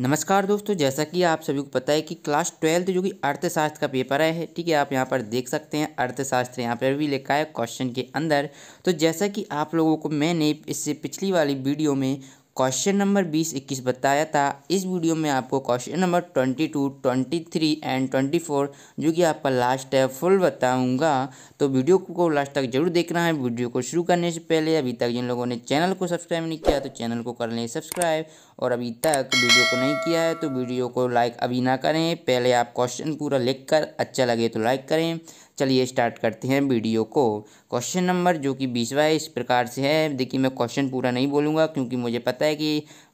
नमस्कार दोस्तों जैसा कि आप सभी को पता है कि क्लास ट्वेल्थ जो कि अर्थशास्त्र का पेपर है ठीक है आप यहाँ पर देख सकते हैं अर्थशास्त्र यहाँ पर भी लिखा है क्वेश्चन के अंदर तो जैसा कि आप लोगों को मैंने इससे पिछली वाली वीडियो में क्वेश्चन नंबर बीस इक्कीस बताया था इस वीडियो में आपको question number twenty two twenty three and twenty four जो कि आपका लास्ट है फुल बताऊंगा तो वीडियो को लास्ट तक जरूर देखना है वीडियो को शुरू करने से पहले अभी तक जिन लोगों ने चैनल को सब्सक्राइब नहीं किया तो चैनल को कर लें सब्सक्राइब और अभी तक वीडियो को नहीं किया है तो वीडियो को लाइक अभी ना करें पहले आप क्वेश्चन पूरा लिख कर अच्छा लगे तो लाइक करें चलिए स्टार्ट करते हैं वीडियो को क्वेश्चन नंबर जो कि बीसवा है इस प्रकार से है देखिए मैं क्वेश्चन पूरा नहीं बोलूँगा क्योंकि मुझे पता है कि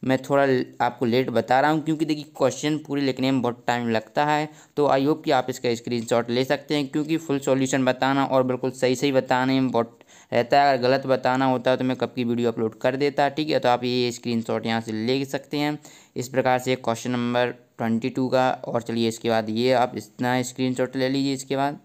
मैं थोड़ा आपको लेट बता रहा हूँ क्योंकि देखिए क्वेश्चन पूरी लिखने में बहुत टाइम लगता है तो आई होप कि आप इसका स्क्रीन ले सकते हैं क्योंकि फुल सोल्यूशन बताना और बिल्कुल सही सही बताने में बहुत रहता है अगर गलत बताना होता है तो मैं कब की वीडियो अपलोड कर देता ठीक है तो आप ये स्क्रीन शॉट यहाँ से ले सकते हैं इस प्रकार से क्वेश्चन नंबर ट्वेंटी टू का और चलिए इसके बाद ये आप इतना स्क्रीन शॉट ले लीजिए इसके बाद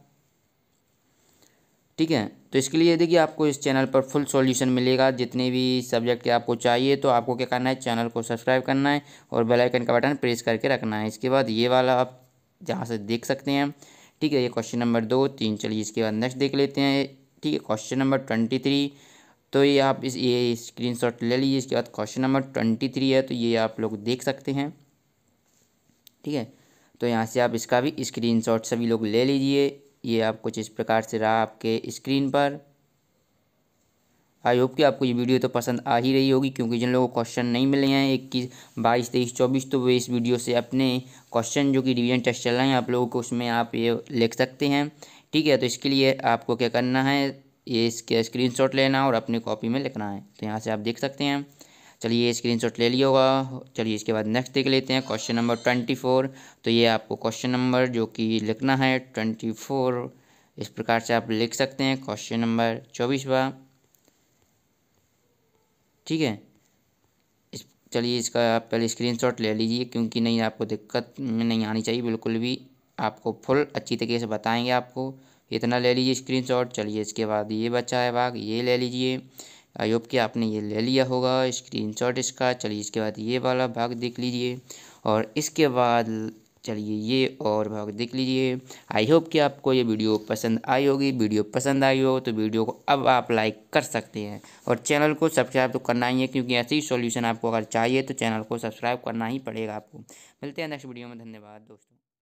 ठीक है तो इसके लिए देखिए आपको इस चैनल पर फुल सॉल्यूशन मिलेगा जितने भी सब्जेक्ट के आपको चाहिए तो आपको क्या करना है चैनल को सब्सक्राइब करना है और बेल आइकन का बटन प्रेस करके रखना है इसके बाद ये वाला आप जहाँ से देख सकते हैं ठीक है ये क्वेश्चन नंबर दो तीन चलिए इसके बाद नेक्स्ट देख लेते हैं ठीक है क्वेश्चन नंबर ट्वेंटी थ्री तो ये आप इस ये स्क्रीन शॉट ले लीजिए इसके बाद क्वेश्चन नंबर ट्वेंटी थ्री है तो ये आप लोग देख सकते हैं ठीक है तो यहाँ से आप इसका भी स्क्रीन शॉट सभी लोग ले लीजिए ये आप कुछ इस प्रकार से रहा आपके स्क्रीन पर आई होप कि आपको ये वीडियो तो पसंद आ ही रही होगी क्योंकि जिन लोगों को क्वेश्चन नहीं मिले हैं इक्कीस बाईस तेईस चौबीस तो वे इस वीडियो से अपने क्वेश्चन जो कि डिवीजन टेस्ट चल रहे हैं आप लोगों को उसमें आप ये लिख सकते हैं ठीक है तो इसके लिए आपको क्या करना है ये इसके स्क्रीनशॉट लेना और अपनी कॉपी में लिखना है तो यहाँ से आप देख सकते हैं चलिए स्क्रीन शॉट ले लिया होगा चलिए इसके बाद नेक्स्ट देख लेते हैं क्वेश्चन नंबर ट्वेंटी फोर तो ये आपको क्वेश्चन नंबर जो कि लिखना है ट्वेंटी फोर इस प्रकार से आप लिख सकते हैं क्वेश्चन नंबर चौबीसवा ठीक है इस चलिए इसका आप पहले शॉट ले लीजिए क्योंकि नहीं आपको दिक्कत नहीं आनी चाहिए बिल्कुल भी आपको फुल अच्छी तरीके से बताएंगे आपको इतना ले लीजिए स्क्रीनशॉट चलिए इसके बाद ये बचा है भाग ये ले लीजिए आई होप कि आपने ये ले लिया होगा स्क्रीनशॉट इसका चलिए इसके बाद ये वाला भाग देख लीजिए और इसके बाद चलिए ये और भाग देख लीजिए आई होप कि आपको ये वीडियो पसंद आई होगी वीडियो पसंद आई हो तो वीडियो को अब आप लाइक कर सकते हैं और चैनल को सब्सक्राइब तो करना ही है क्योंकि ऐसे ही सॉल्यूशन आपको अगर चाहिए तो चैनल को सब्सक्राइब करना ही पड़ेगा आपको मिलते हैं नेक्स्ट वीडियो में धन्यवाद दोस्तों